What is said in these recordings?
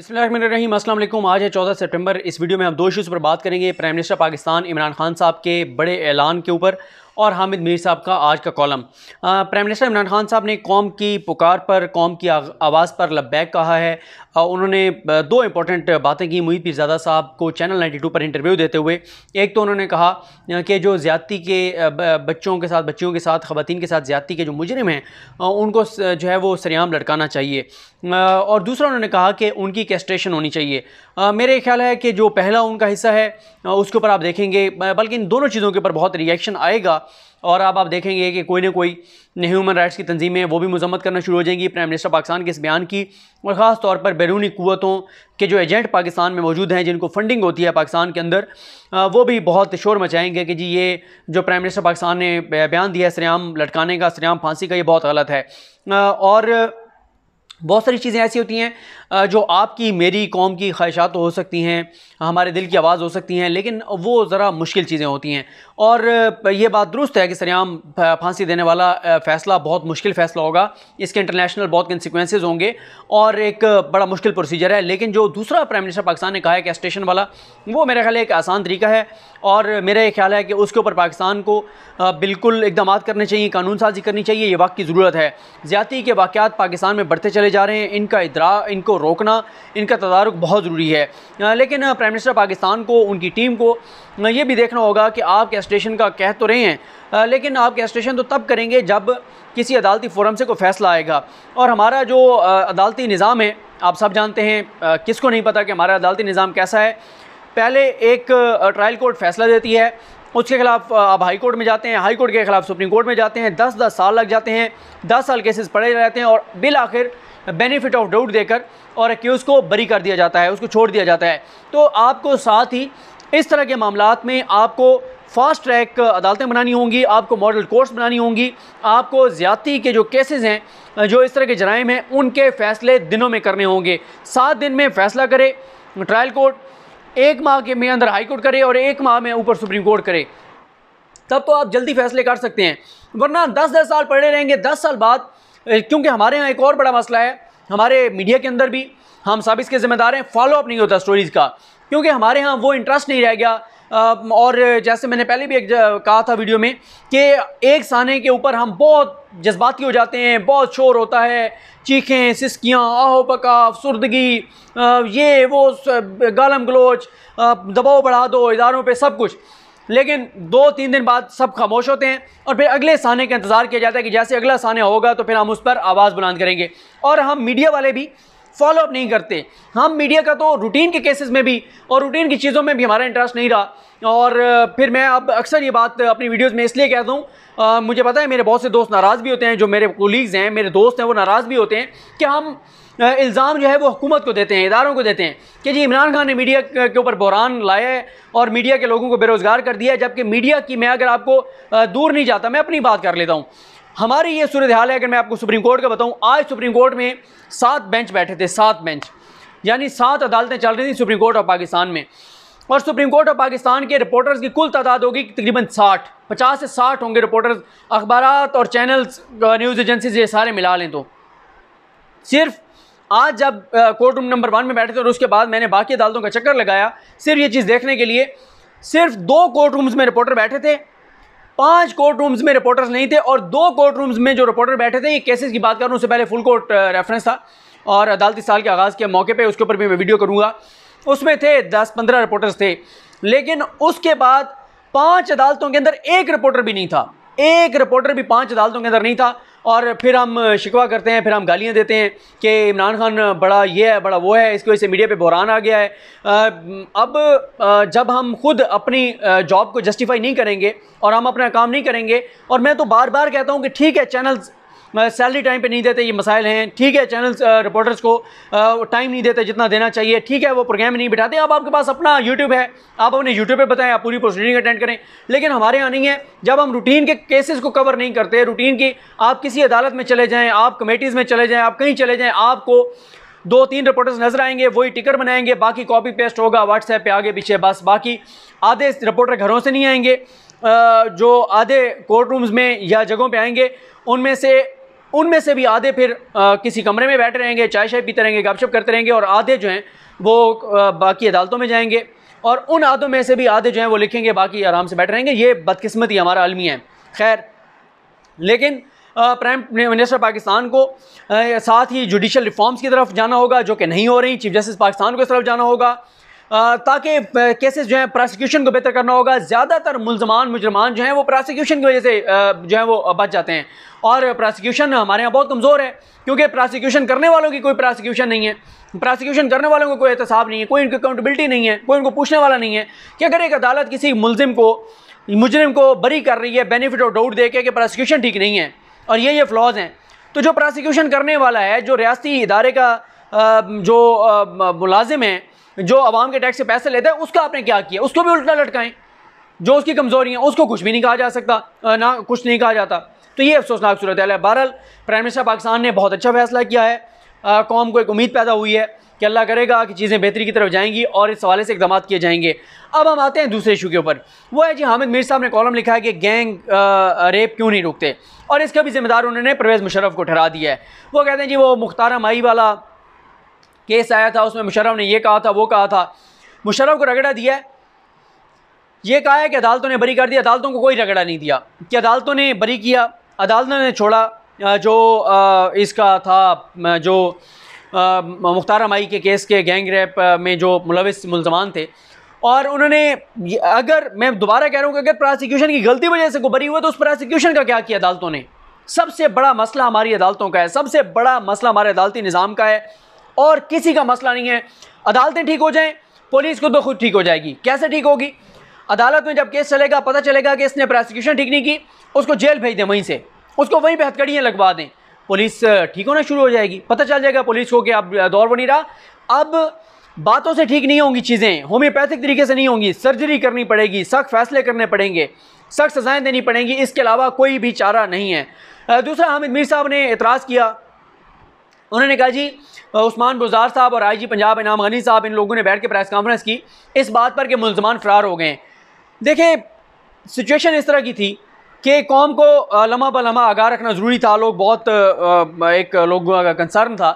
रही अस्सलाम आज है 14 सितंबर इस वीडियो में हम दो इशूज़ पर बात करेंगे प्राइम मिनिस्टर पाकिस्तान इमरान खान साहब के बड़े ऐलान के ऊपर और हामिद मीर साहब का आज का column prime minister Imran Khan साहब ने कौम की पुकार पर कौम की आवाज़ पर लब्बैक कहा है उन्होंने दो इंपॉर्टेंट बातें की मुहित पीरजादा साहब को चैनल 92 पर इंटरव्यू देते हुए एक तो उन्होंने कहा कि जो ज़्यादती के बच्चों के साथ बच्चियों के साथ ख़वान के साथ ज़्यादती के जो मुजरम हैं उनको जो है वो सरेआम लड़काना चाहिए और दूसरा उन्होंने कहा कि उनकी कैस्ट्रेशन होनी चाहिए मेरे ख्याल है कि जो पहला उनका हिस्सा है उसके ऊपर आप देखेंगे बल्कि इन दोनों चीज़ों के ऊपर बहुत रिएक्शन आएगा और अब आप देखेंगे कि कोई ना कोई ह्यूमन राइट्स की तंजीमें वो भी मजम्मत करना शुरू हो जाएंगी प्राइम मिनिस्टर पाकिस्तान के इस बयान की और ख़ास तौर पर बैरूनी क़वतों के जो एजेंट पाकिस्तान में मौजूद हैं जिनको फंडिंग होती है पाकिस्तान के अंदर वो भी बहुत शोर मचाएंगे कि जी ये जो प्राइम मिनिस्टर पाकिस्तान ने बयान दिया है सरेआम लटकाने का सरेआम फांसी का ये बहुत गलत है और बहुत सारी चीज़ें ऐसी होती हैं जो आपकी मेरी कौम की ख्वाहिशात तो हो सकती हैं हमारे दिल की आवाज़ हो सकती हैं लेकिन वो ज़रा मुश्किल चीज़ें होती हैं और ये बात दुरुस्त है कि सरेआम फांसी देने वाला फ़ैसला बहुत मुश्किल फ़ैसला होगा इसके इंटरनेशनल बहुत कंसिक्वेंसेज होंगे और एक बड़ा मुश्किल प्रोसीजर है लेकिन जो दूसरा प्राइम मिनिस्टर पाकिस्तान ने कहा है कि स्टेशन वाला वो मेरे ख्याल एक आसान तरीका है और मेरा ये ख्याल है कि उसके ऊपर पाकिस्तान को बिल्कुल इकदाम करने चाहिए कानून साजी करनी चाहिए ये वक्त की ज़रूरत है ज़्यादा के वाक़ पाकिस्तान में बढ़ते चले हुए जा रहे हैं इनका इधरा इनको रोकना इनका तदारक बहुत ज़रूरी है लेकिन प्राइम मिनिस्टर पाकिस्तान को उनकी टीम को ये भी देखना होगा कि आप क्या स्टेशन का कह तो रहे हैं लेकिन आप क्या स्टेशन तो तब करेंगे जब किसी अदालती फोरम से कोई फ़ैसला आएगा और हमारा जो अदालती निज़ाम है आप सब जानते हैं किसको नहीं पता कि हमारा अदालती निज़ाम कैसा है पहले एक ट्रायल कोर्ट फैसला देती है उसके खिलाफ आप हाई कोर्ट में जाते हैं हाई कोर्ट के खिलाफ सुप्रीम कोर्ट में जाते हैं दस दस साल लग जाते हैं दस साल केसेस पड़े रहते हैं और बिल आखिर बेनिफिट ऑफ डाउट देकर और एक्यूज़ को बरी कर दिया जाता है उसको छोड़ दिया जाता है तो आपको साथ ही इस तरह के मामला में आपको फास्ट ट्रैक अदालतें बनानी होंगी आपको मॉडल कोर्ट्स बनानी होंगी आपको ज़्यादती के जो केसेस हैं जो इस तरह के जराइम हैं उनके फ़ैसले दिनों में करने होंगे सात दिन में फ़ैसला करे ट्रायल कोर्ट एक माह के में अंदर हाई कोर्ट करे और एक माह में ऊपर सुप्रीम कोर्ट करे तब तो आप जल्दी फैसले कर सकते हैं वरना दस दस साल पढ़े रहेंगे दस साल बाद क्योंकि हमारे यहाँ एक और बड़ा मसला है हमारे मीडिया के अंदर भी हम सब इसके ज़िम्मेदार हैं फॉलोअप नहीं होता स्टोरीज़ का क्योंकि हमारे यहाँ वो इंटरेस्ट नहीं रह गया और जैसे मैंने पहले भी एक कहा था वीडियो में कि एक साने के ऊपर हम बहुत जज्बाती हो जाते हैं बहुत शोर होता है चीखें सिसकियाँ आहो पका सुरदगी ये वो गालम गलोच दबाव बढ़ा दो इदारों पे सब कुछ लेकिन दो तीन दिन बाद सब खामोश होते हैं और फिर अगले साने का इंतज़ार किया जाता है कि जैसे अगला साना होगा तो फिर हम उस पर आवाज़ बुलंद करेंगे और हम मीडिया वाले भी फॉलोअप नहीं करते हम मीडिया का तो रूटीन के केसेस में भी और रूटीन की चीज़ों में भी हमारा इंटरेस्ट नहीं रहा और फिर मैं अब अक्सर ये बात अपनी वीडियोस में इसलिए कहता हूँ मुझे पता है मेरे बहुत से दोस्त नाराज़ भी होते हैं जो मेरे कोलीग्स हैं मेरे दोस्त हैं वो नाराज़ भी होते हैं कि हम इल्ज़ाम जो है वो हुकूमत को देते हैं इदारों को देते हैं कि जी इमरान खान ने मीडिया के ऊपर बहरान लाया है और मीडिया के लोगों को बेरोज़गार कर दिया है जबकि मीडिया की मैं अगर आपको दूर नहीं जाता मैं अपनी बात कर लेता हूँ हमारी ये सूरत हाल है अगर मैं आपको सुप्रीम कोर्ट का बताऊँ आज सुप्रीम कोर्ट में सात बेंच बैठे थे सात बेंच यानी सात अदालतें चल रही थी सुप्रीम कोर्ट ऑफ पाकिस्तान में और सुप्रीम कोर्ट ऑफ पाकिस्तान के रिपोर्टर्स की कुल तादाद होगी तकरीबन साठ पचास से साठ होंगे रिपोर्टर्स अखबार और चैनल्स न्यूज़ एजेंसीज ये सारे मिला लें तो सिर्फ आज जब कोर्ट रूम नंबर वन में बैठे थे और उसके बाद मैंने बाकी अदालतों का चक्कर लगाया सिर्फ ये चीज़ देखने के लिए सिर्फ दो कोर्ट रूम्स में रिपोर्टर बैठे थे पांच कोर्ट रूम्स में रिपोर्टर्स नहीं थे और दो कोर्ट रूम्स में जो रिपोर्टर बैठे थे ये केसेस की बात करूँ उससे पहले फुल कोर्ट रेफरेंस था और अदालती साल के आगाज़ के मौके पर उसके ऊपर भी मैं वीडियो करूँगा उसमें थे दस पंद्रह रिपोर्टर्स थे लेकिन उसके बाद पाँच अदालतों के अंदर एक रिपोर्टर भी नहीं था एक रिपोर्टर भी पाँच अदालतों के अंदर नहीं था और फिर हम शिकवा करते हैं फिर हम गालियाँ देते हैं कि इमरान खान बड़ा ये है बड़ा वो है इसकी वजह से मीडिया पे बहरान आ गया है अब जब हम खुद अपनी जॉब को जस्टिफाई नहीं करेंगे और हम अपना काम नहीं करेंगे और मैं तो बार बार कहता हूँ कि ठीक है चैनल्स सैलरी टाइम पे नहीं देते ये मसाइल हैं ठीक है चैनल रिपोर्टर्स को टाइम नहीं देते जितना देना चाहिए ठीक है वो प्रोग्राम नहीं बिठाते अब आपके पास अपना यूट्यूब है आप अपने यूट्यूब पर बताएं आप पूरी प्रोसीडिंग अटेंड करें लेकिन हमारे यहाँ नहीं है जब हम रूटीन के केसेस को कवर नहीं करते रूटीन की आप किसी अदालत में चले जाएँ आप कमेटीज़ में चले जाएँ आप कहीं चले जाएँ आपको दो तीन रिपोर्टर्स नजर आएंगे वही टिकट बनाएंगे बाकी कॉपी पेस्ट होगा व्हाट्सएप पे आगे पीछे बस बाकी आधे रिपोर्टर घरों से नहीं आएंगे जो आधे कोर्ट रूम्स में या जगहों पे आएंगे उनमें से उनमें से भी आधे फिर आ, किसी कमरे में बैठे रहेंगे चाय शाय पीते रहेंगे गपशप करते रहेंगे और आधे जो हैं वो बाकी अदालतों में जाएंगे और उन आधों में से भी आधे जो हैं वो लिखेंगे बाकी आराम से बैठे रहेंगे ये बदकिस्मती हमारा आलमी है खैर लेकिन प्राइम मिनिस्टर पाकिस्तान को आ, साथ ही जुडिशल रिफॉर्म्स की तरफ जाना होगा जो कि नहीं हो रही चीफ जस्टिस पाकिस्तान को इस तरफ जाना होगा ताकि केसेस जो हैं प्रोसिक्यूशन को बेहतर करना होगा ज़्यादातर मुलजमान मुजरमान जो हैं वो प्रोसिक्यूशन की वजह से जो है वो बच जाते हैं और प्रोसिक्यूशन हमारे यहाँ बहुत कमज़ोर है क्योंकि प्रोसिक्यूशन करने वालों की कोई प्रोसिक्यूशन नहीं है प्रोसिक्यूशन करने वालों को कोई एहतसाब नहीं है कोई उनकी अकाउंटबिलिटी नहीं है कोई उनको पूछने वाला नहीं है कि अगर एक अदालत किसी मुलजिम को मुजरिम को बरी कर रही है बेनिफिट और डाउट दे के कि प्रोसिक्यूशन ठीक नहीं है और ये ये फ्लॉज हैं तो जो प्रोसिक्यूशन करने वाला है जो रियाती इदारे का जो मुलाजिम है जो आवाम के टैक्स से पैसे लेते हैं उसका आपने क्या किया उसको भी उल्टा लटकाएं जो उसकी कमज़ोरी है उसको कुछ भी नहीं कहा जा सकता ना कुछ नहीं कहा जाता तो ये अफसोसनाक सूरत है बहरहाल प्राइम मिनिस्टर पाकिस्तान ने बहुत अच्छा फैसला किया है कौम को एक उम्मीद पैदा हुई है कि अल्लाह करेगा कि चीज़ें बेहतरी की तरफ जाएंगी और इस हवाले से इकदाम किए जाएंगे अब हम आते हैं दूसरे इशू के ऊपर वो है जी हामिद मीर साहब ने कॉलम लिखा है कि गैंग रेप क्यों नहीं रुकते और इसका भी जिम्मेदार उन्होंने परवेज़ मुशरफ को ठहरा दिया है वो कहते हैं जी वो मुख्तारा माई वाला केस आया था उसमें मुशर्रफ ने यह कहा था वो कहा था मुशर्रफ को रगड़ा दिया है ये कहा है कि अदालतों ने बरी कर दिया अदालतों को कोई रगड़ा नहीं दिया कि अदालतों ने बरी किया अदालतों ने छोड़ा जो इसका था जो मुख्तार माई के केस के गैंग रेप में जो मुलविस मुलजमान थे और उन्होंने अगर मैं दोबारा कह रहा हूँ कि अगर प्रोसिक्यूशन की गलती वजह से गुबरी हुआ तो उस प्रोसिक्यूशन का क्या किया अदालतों ने सबसे बड़ा मसला हमारी अदालतों का है सबसे बड़ा मसला हमारे अदालती निज़ाम का है और किसी का मसला नहीं है अदालतें ठीक हो जाएं पुलिस को तो खुद ठीक हो जाएगी कैसे ठीक होगी अदालत में जब केस चलेगा पता चलेगा कि इसने प्रोसिक्यूशन ठीक नहीं की उसको जेल भेज दें वहीं से उसको वहीं पर हथकड़ियाँ लगवा दें पुलिस ठीक होना शुरू हो जाएगी पता चल जाएगा पुलिस को कि अब दौर बनी रहा अब बातों से ठीक नहीं होंगी चीज़ें होम्योपैथिक तरीके से नहीं होंगी सर्जरी करनी पड़ेगी सख्त फैसले करने पड़ेंगे सख्त सज़ाएँ देनी पड़ेंगी इसके अलावा कोई भी चारा नहीं है दूसरा हामिद मीर साहब ने एतराज़ किया उन्होंने कहा जी उस्मान बुजार साहब और आईजी पंजाब इनाम गनी साहब इन लोगों ने बैठ के प्रेस कॉन्फ्रेंस की इस बात पर कि मुलजमान फ़रार हो गए देखें सिचुएशन इस तरह की थी कि कौम को लम्हा ब लम्हा आगाह रखना ज़रूरी था लोग बहुत एक लोगों का कंसर्न था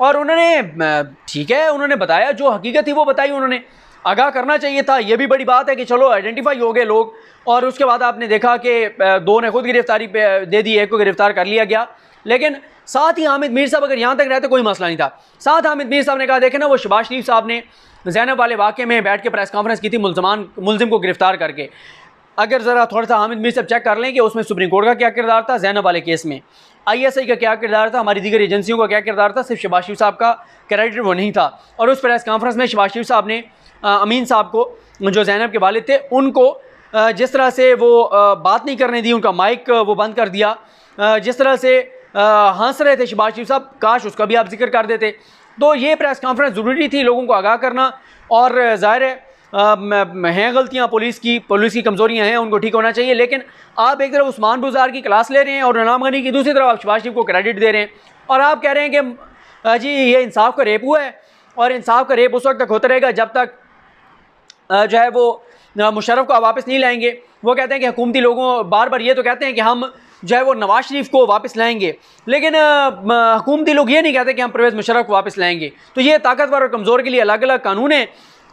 और उन्होंने ठीक है उन्होंने बताया जो हकीकत थी वो बताई उन्होंने आगाह करना चाहिए था ये भी बड़ी बात है कि चलो आइडेंटिफाई हो गए लोग और उसके बाद आपने देखा कि दो ने खुद गिरफ्तारी दे दी एक को गिरफ़्तार कर लिया गया लेकिन साथ ही हामिद मीर साहब अगर यहाँ तक रहते कोई मसला नहीं था साथ हामिद मीर साहब ने कहा देखे ना वो शबाज शरीफ साहब ने जैनब वाले वाक़े में बैठ के प्रेस कॉन्फ्रेंस की थी मुलजमान मुलजिम को गिरफ्तार करके अगर ज़रा थोड़ा सा हामिद मीर साहब चेक कर लें कि उसमें सुप्रीम कोर्ट का क्या किरदार था जैनब वाले केस में आईएसआई का क्या किरदार था हमारी दीगर एजेंसियों का क्या किरदार था सिर्फ शबाज शरीफ साहब का क्रेडिट वो नहीं था और उस प्रेस कॉन्फ्रेंस में शबाज शरीफ साहब ने आ, अमीन साहब को जो जैनब के वालद थे उनको आ, जिस तरह से वो आ, बात नहीं करने दी उनका माइक वो बंद कर दिया जिस तरह से हंस रहे थे शिबाज शिव साहब काश उसका भी आप जिक्र कर देते तो ये प्रेस कॉन्फ्रेंस ज़रूरी थी लोगों को आगाह करना और ज़ाहिर है हैं गलतियाँ पुलिस की पुलिस की कमज़ोरियाँ हैं उनको ठीक होना चाहिए लेकिन आप एक तरफ उस्मान बुजार की क्लास ले रहे हैं और नाम गनी की दूसरी तरफ आप शिवाज को क्रेडिट दे रहे हैं और आप कह रहे हैं कि जी ये इंसाफ का रेप हुआ है और इंसाफ का रेप उस वक्त तक होता रहेगा जब तक जो है वो मुशरफ को आप वापस नहीं लाएंगे वो कहते हैं कि हुकूमती लोगों बार बार ये तो कहते हैं कि हम जो है वो नवाज शरीफ को वापस लाएंगे लेकिन हुकूमती लोग ये नहीं कहते कि हम परवेज़ मुशरफ को वापस लाएंगे तो ये ताकतवर और कमज़ोर के लिए अलग अलग कानून हैं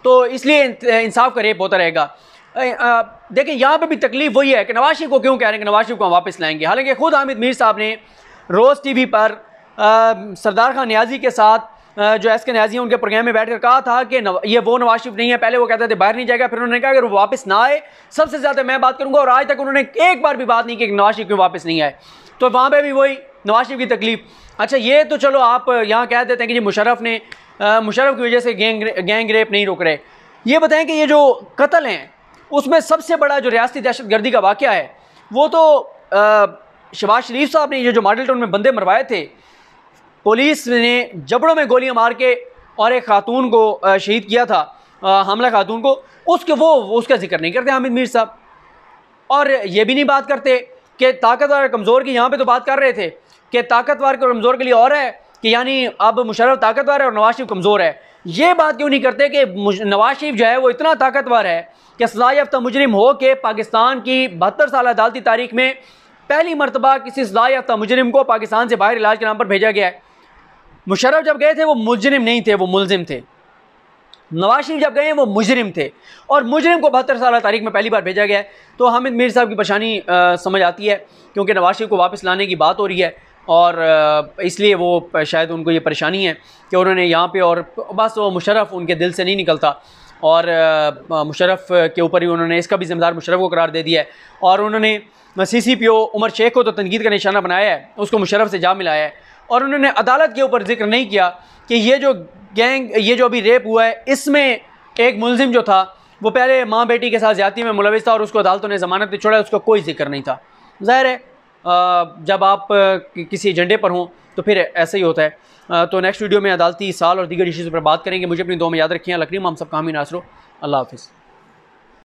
तो इसलिए इंसाफ का रेप होता रहेगा देखिए यहाँ पर भी तकलीफ वही है कि नवाज शरीफ को क्यों कह रहे हैं कि नवाज शरीफ को हम वापस लाएंगे हालांकि खुद हामिद मीर साहब ने रोज़ टी वी पर सरदार खान न्याजी के साथ जो एस के न्याजी हैं उनके प्रोग्राम में बैठकर कहा था कि ये वो नवाज शरीफ नहीं है पहले वो कहते थे बाहर नहीं जाएगा फिर उन्होंने कहा अगर वो वापस ना आए सबसे ज़्यादा मैं बात करूँगा और आज तक उन्होंने एक बार भी बात नहीं की नवाज शरीफ क्यों वापस नहीं आए तो वहाँ पर भी वही नवाज शरीफ की तकलीफ अच्छा ये तो चलो आप यहाँ कह देते हैं कि जी मुशरफ ने मुशरफ की वजह से गैंग गैंग रेप नहीं रोक रहे ये बताएं कि ये जो कत्ल हैं उसमें सबसे बड़ा जो रियाती दहशत गर्दी का वाक़ है वो तो शबाज शरीफ साहब ने ये जो मॉडल टाउन में बंदे मरवाए थे पुलिस ने जबड़ों में गोलियां मार के और एक खातून को शहीद किया था हमला खातून को उसके वो उसका जिक्र नहीं करते हामिद मीर साहब और ये भी नहीं बात करते कि ताकतवर और कमज़ोर की यहाँ पे तो बात कर रहे थे कि ताकतवर के कमज़ोर के लिए और है कि यानी अब मुशरफ ताकतवर है और नवाज शरीफ कमज़ोर है ये बात क्यों नहीं करते कि नवाज शरीफ जो है वो इतना ताकतवर है कि सजा याफ्ता मुजरिम हो के पाकिस्तान की बहत्तर साल अदालती तारीख में पहली मरतबा किसी याफ्ता मुजरम को पाकिस्तान से बाहर इलाज के नाम पर भेजा गया है मुशर्रफ जब गए थे वो मुजरिम नहीं थे वो मुलजिम थे नवाज शरीफ जब गए वो मुजरिम थे और मुजरिम को बहत्तर साल तारीख में पहली बार भेजा गया है तो हामिद मीर साहब की परेशानी समझ आती है क्योंकि नवाज शरीफ को वापस लाने की बात हो रही है और इसलिए वो शायद उनको ये परेशानी है कि उन्होंने यहाँ पे और बस वो मुशरफ उनके दिल से नहीं निकलता और मुशरफ के ऊपर ही उन्होंने इसका भी ज़िम्मेदार मुशरफ को करार दे दिया है और उन्होंने C C P O Umar Sheikh को तो तनकीद का निशाना बनाया है उसको मुशरफ से जा मिलाया है और उन्होंने अदालत के ऊपर जिक्र नहीं किया कि ये जो गैंग ये जो अभी रेप हुआ है इसमें एक मुलजिम जो था वो पहले माँ बेटी के साथ जाती में मुलविस था और उसको अदालतों ने ज़मानत में छोड़ा उसका कोई जिक्र नहीं था ज़ाहिर है जब आप किसी एजेंडे पर हों तो फिर ऐसा ही होता है तो नेक्स्ट वीडियो में अदालती साल और दीगर इशूज़ पर बात करेंगे मुझे अपनी दो में याद रखिए लकड़ी हम सब कामी नासरों अल्लाह हाफिज़